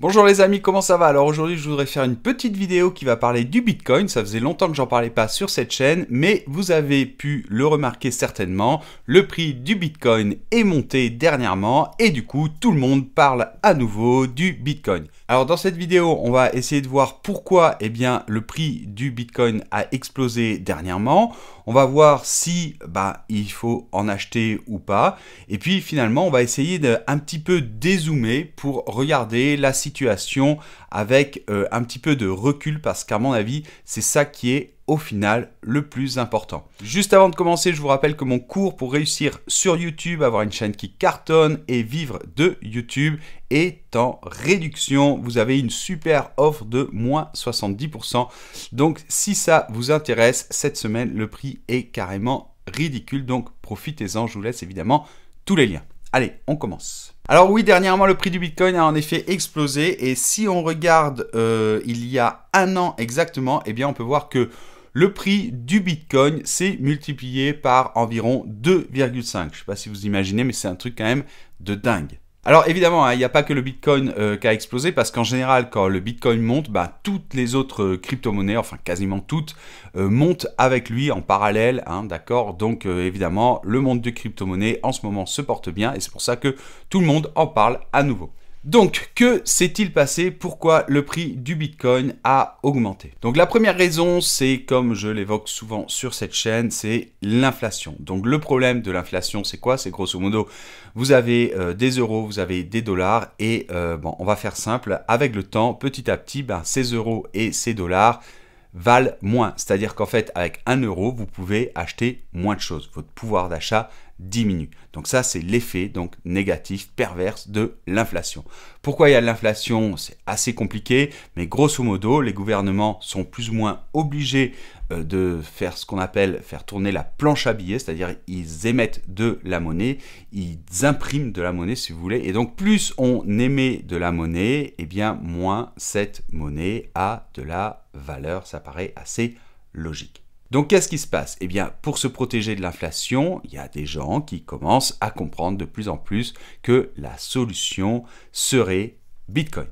Bonjour les amis, comment ça va Alors aujourd'hui je voudrais faire une petite vidéo qui va parler du Bitcoin, ça faisait longtemps que j'en parlais pas sur cette chaîne, mais vous avez pu le remarquer certainement, le prix du Bitcoin est monté dernièrement et du coup tout le monde parle à nouveau du Bitcoin. Alors dans cette vidéo on va essayer de voir pourquoi eh bien, le prix du Bitcoin a explosé dernièrement, on va voir si bah, il faut en acheter ou pas. Et puis finalement, on va essayer d'un petit peu dézoomer pour regarder la situation avec euh, un petit peu de recul parce qu'à mon avis, c'est ça qui est au final le plus important. Juste avant de commencer, je vous rappelle que mon cours pour réussir sur YouTube, avoir une chaîne qui cartonne et vivre de YouTube est en réduction. Vous avez une super offre de moins 70%. Donc si ça vous intéresse, cette semaine, le prix est carrément ridicule. Donc profitez-en, je vous laisse évidemment tous les liens. Allez, on commence. Alors oui, dernièrement, le prix du Bitcoin a en effet explosé. Et si on regarde euh, il y a un an exactement, eh bien on peut voir que le prix du Bitcoin s'est multiplié par environ 2,5. Je ne sais pas si vous imaginez, mais c'est un truc quand même de dingue. Alors évidemment, hein, il n'y a pas que le Bitcoin euh, qui a explosé, parce qu'en général, quand le Bitcoin monte, bah, toutes les autres euh, crypto-monnaies, enfin quasiment toutes, euh, montent avec lui en parallèle, hein, d'accord Donc évidemment, le monde de crypto-monnaies en ce moment se porte bien, et c'est pour ça que tout le monde en parle à nouveau. Donc, que s'est-il passé Pourquoi le prix du Bitcoin a augmenté Donc, la première raison, c'est comme je l'évoque souvent sur cette chaîne, c'est l'inflation. Donc, le problème de l'inflation, c'est quoi C'est grosso modo, vous avez euh, des euros, vous avez des dollars, et euh, bon, on va faire simple, avec le temps, petit à petit, ben, ces euros et ces dollars valent moins. C'est-à-dire qu'en fait, avec un euro, vous pouvez acheter moins de choses. Votre pouvoir d'achat diminue. Donc ça, c'est l'effet donc négatif, perverse de l'inflation. Pourquoi il y a de l'inflation C'est assez compliqué, mais grosso modo, les gouvernements sont plus ou moins obligés euh, de faire ce qu'on appelle faire tourner la planche à billets, c'est-à-dire ils émettent de la monnaie, ils impriment de la monnaie si vous voulez, et donc plus on émet de la monnaie, et eh bien moins cette monnaie a de la valeur, ça paraît assez logique. Donc qu'est-ce qui se passe Eh bien, pour se protéger de l'inflation, il y a des gens qui commencent à comprendre de plus en plus que la solution serait Bitcoin.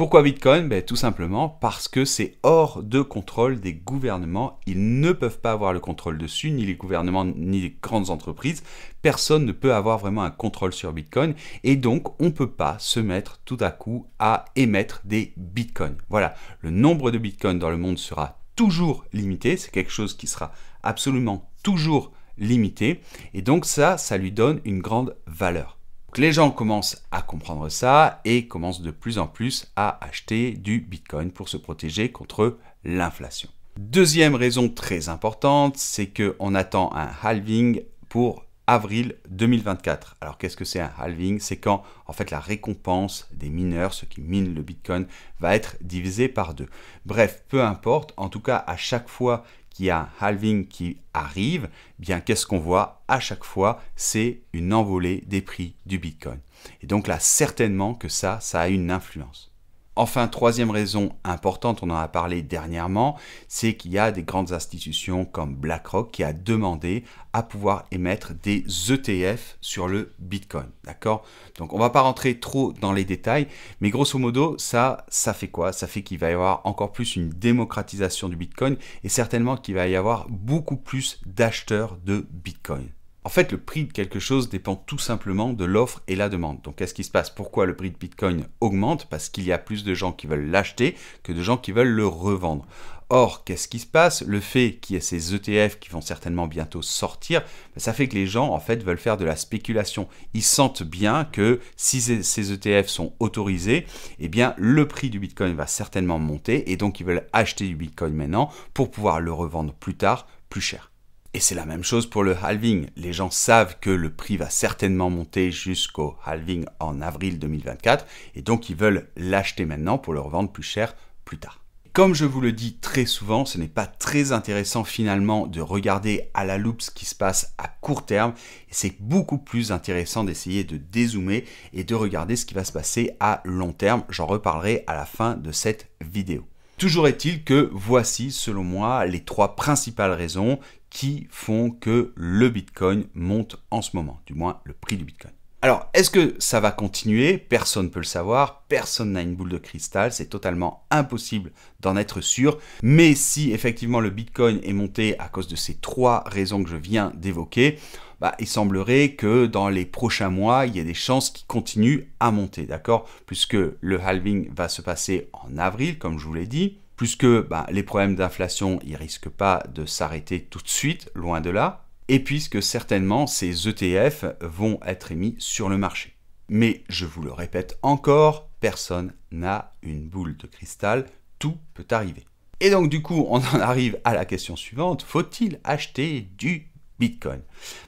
Pourquoi Bitcoin ben, Tout simplement parce que c'est hors de contrôle des gouvernements. Ils ne peuvent pas avoir le contrôle dessus, ni les gouvernements, ni les grandes entreprises. Personne ne peut avoir vraiment un contrôle sur Bitcoin. Et donc, on ne peut pas se mettre tout à coup à émettre des Bitcoins. Voilà, le nombre de Bitcoins dans le monde sera toujours limité. C'est quelque chose qui sera absolument toujours limité. Et donc ça, ça lui donne une grande valeur. Donc les gens commencent à comprendre ça et commencent de plus en plus à acheter du Bitcoin pour se protéger contre l'inflation. Deuxième raison très importante, c'est qu'on attend un halving pour avril 2024. Alors qu'est-ce que c'est un halving C'est quand en fait la récompense des mineurs, ceux qui minent le Bitcoin, va être divisée par deux. Bref, peu importe, en tout cas à chaque fois qu'il y a un halving qui arrive, eh bien qu'est-ce qu'on voit à chaque fois C'est une envolée des prix du Bitcoin. Et donc là, certainement que ça, ça a une influence. Enfin, troisième raison importante, on en a parlé dernièrement, c'est qu'il y a des grandes institutions comme BlackRock qui a demandé à pouvoir émettre des ETF sur le Bitcoin. D'accord Donc on ne va pas rentrer trop dans les détails, mais grosso modo, ça, ça fait quoi Ça fait qu'il va y avoir encore plus une démocratisation du Bitcoin et certainement qu'il va y avoir beaucoup plus d'acheteurs de Bitcoin. En fait, le prix de quelque chose dépend tout simplement de l'offre et la demande. Donc, qu'est-ce qui se passe Pourquoi le prix de Bitcoin augmente Parce qu'il y a plus de gens qui veulent l'acheter que de gens qui veulent le revendre. Or, qu'est-ce qui se passe Le fait qu'il y ait ces ETF qui vont certainement bientôt sortir, ben, ça fait que les gens, en fait, veulent faire de la spéculation. Ils sentent bien que si ces ETF e sont autorisés, eh bien, le prix du Bitcoin va certainement monter et donc ils veulent acheter du Bitcoin maintenant pour pouvoir le revendre plus tard, plus cher. Et c'est la même chose pour le halving. Les gens savent que le prix va certainement monter jusqu'au halving en avril 2024 et donc ils veulent l'acheter maintenant pour le revendre plus cher plus tard. Comme je vous le dis très souvent, ce n'est pas très intéressant finalement de regarder à la loupe ce qui se passe à court terme. C'est beaucoup plus intéressant d'essayer de dézoomer et de regarder ce qui va se passer à long terme. J'en reparlerai à la fin de cette vidéo. Toujours est-il que voici, selon moi, les trois principales raisons qui font que le Bitcoin monte en ce moment, du moins le prix du Bitcoin. Alors, est-ce que ça va continuer Personne ne peut le savoir, personne n'a une boule de cristal, c'est totalement impossible d'en être sûr. Mais si effectivement le Bitcoin est monté à cause de ces trois raisons que je viens d'évoquer, bah, il semblerait que dans les prochains mois, il y ait des chances qui continuent à monter, d'accord Puisque le halving va se passer en avril, comme je vous l'ai dit puisque bah, les problèmes d'inflation, ils risquent pas de s'arrêter tout de suite, loin de là, et puisque certainement ces ETF vont être émis sur le marché. Mais je vous le répète encore, personne n'a une boule de cristal, tout peut arriver. Et donc du coup, on en arrive à la question suivante, faut-il acheter du Bitcoin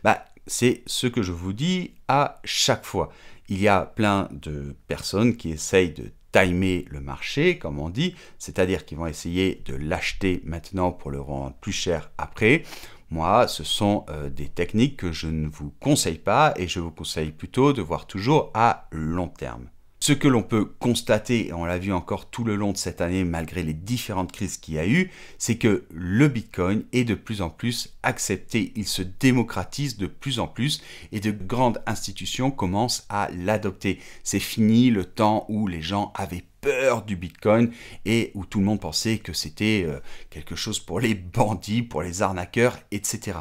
bah, C'est ce que je vous dis à chaque fois. Il y a plein de personnes qui essayent de timer le marché, comme on dit, c'est-à-dire qu'ils vont essayer de l'acheter maintenant pour le rendre plus cher après. Moi, ce sont euh, des techniques que je ne vous conseille pas et je vous conseille plutôt de voir toujours à long terme. Ce que l'on peut constater, et on l'a vu encore tout le long de cette année malgré les différentes crises qu'il y a eu, c'est que le Bitcoin est de plus en plus accepté, il se démocratise de plus en plus et de grandes institutions commencent à l'adopter. C'est fini le temps où les gens avaient peur du Bitcoin et où tout le monde pensait que c'était euh, quelque chose pour les bandits, pour les arnaqueurs, etc.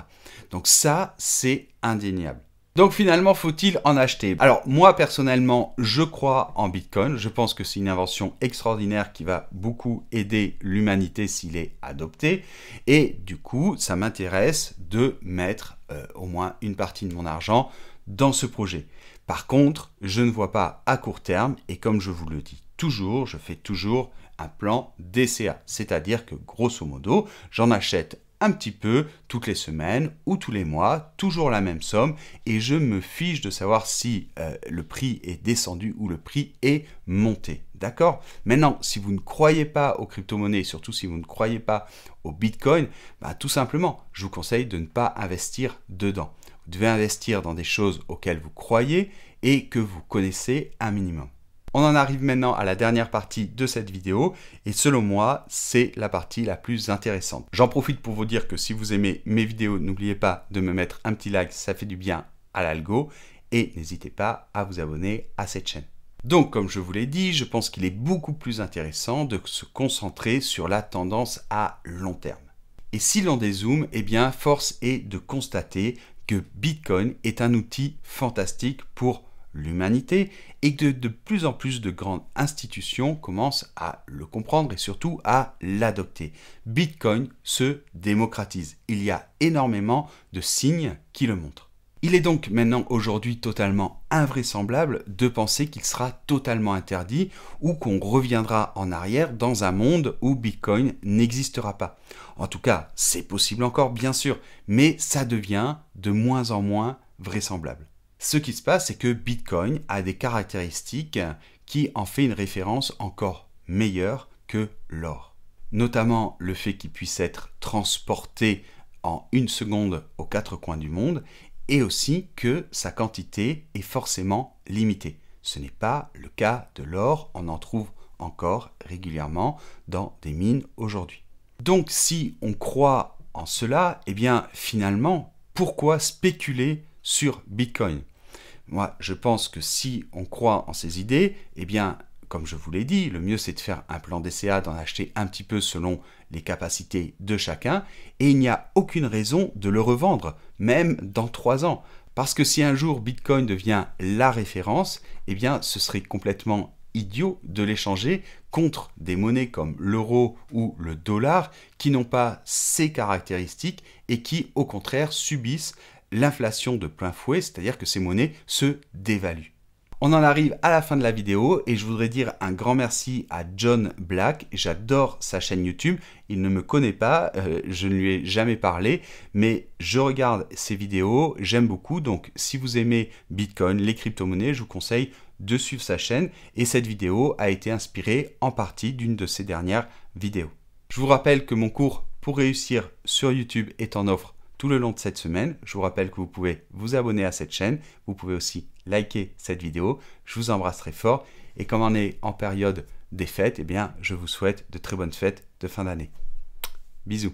Donc ça, c'est indéniable. Donc finalement, faut-il en acheter Alors moi personnellement, je crois en Bitcoin. Je pense que c'est une invention extraordinaire qui va beaucoup aider l'humanité s'il est adopté. Et du coup, ça m'intéresse de mettre euh, au moins une partie de mon argent dans ce projet. Par contre, je ne vois pas à court terme, et comme je vous le dis toujours, je fais toujours un plan DCA. C'est-à-dire que grosso modo, j'en achète un petit peu toutes les semaines ou tous les mois, toujours la même somme, et je me fiche de savoir si euh, le prix est descendu ou le prix est monté. D'accord Maintenant, si vous ne croyez pas aux crypto-monnaies, surtout si vous ne croyez pas au Bitcoin, bah, tout simplement, je vous conseille de ne pas investir dedans. Vous devez investir dans des choses auxquelles vous croyez et que vous connaissez un minimum. On en arrive maintenant à la dernière partie de cette vidéo et selon moi, c'est la partie la plus intéressante. J'en profite pour vous dire que si vous aimez mes vidéos, n'oubliez pas de me mettre un petit like, ça fait du bien à l'algo et n'hésitez pas à vous abonner à cette chaîne. Donc, comme je vous l'ai dit, je pense qu'il est beaucoup plus intéressant de se concentrer sur la tendance à long terme. Et si l'on dézoome, eh bien, force est de constater que Bitcoin est un outil fantastique pour l'humanité et que de, plus en plus de grandes institutions commencent à le comprendre et surtout à l'adopter. Bitcoin se démocratise. Il y a énormément de signes qui le montrent. Il est donc maintenant aujourd'hui totalement invraisemblable de penser qu'il sera totalement interdit ou qu'on reviendra en arrière dans un monde où Bitcoin n'existera pas. En tout cas, c'est possible encore bien sûr, mais ça devient de moins en moins vraisemblable. Ce qui se passe, c'est que Bitcoin a des caractéristiques qui en fait une référence encore meilleure que l'or. Notamment le fait qu'il puisse être transporté en une seconde aux quatre coins du monde et aussi que sa quantité est forcément limitée. Ce n'est pas le cas de l'or, on en trouve encore régulièrement dans des mines aujourd'hui. Donc si on croit en cela, eh bien finalement, pourquoi spéculer sur Bitcoin moi, je pense que si on croit en ces idées, eh bien, comme je vous l'ai dit, le mieux c'est de faire un plan DCA, d'en acheter un petit peu selon les capacités de chacun, et il n'y a aucune raison de le revendre, même dans trois ans. Parce que si un jour Bitcoin devient la référence, eh bien ce serait complètement idiot de l'échanger contre des monnaies comme l'euro ou le dollar qui n'ont pas ces caractéristiques et qui au contraire subissent l'inflation de plein fouet, c'est-à-dire que ces monnaies se dévaluent. On en arrive à la fin de la vidéo et je voudrais dire un grand merci à John Black. J'adore sa chaîne YouTube. Il ne me connaît pas, euh, je ne lui ai jamais parlé, mais je regarde ses vidéos, j'aime beaucoup. Donc si vous aimez Bitcoin, les crypto-monnaies, je vous conseille de suivre sa chaîne. Et cette vidéo a été inspirée en partie d'une de ses dernières vidéos. Je vous rappelle que mon cours pour réussir sur YouTube est en offre tout le long de cette semaine. Je vous rappelle que vous pouvez vous abonner à cette chaîne, vous pouvez aussi liker cette vidéo. Je vous embrasse très fort et comme on est en période des fêtes, et eh bien, je vous souhaite de très bonnes fêtes de fin d'année. Bisous.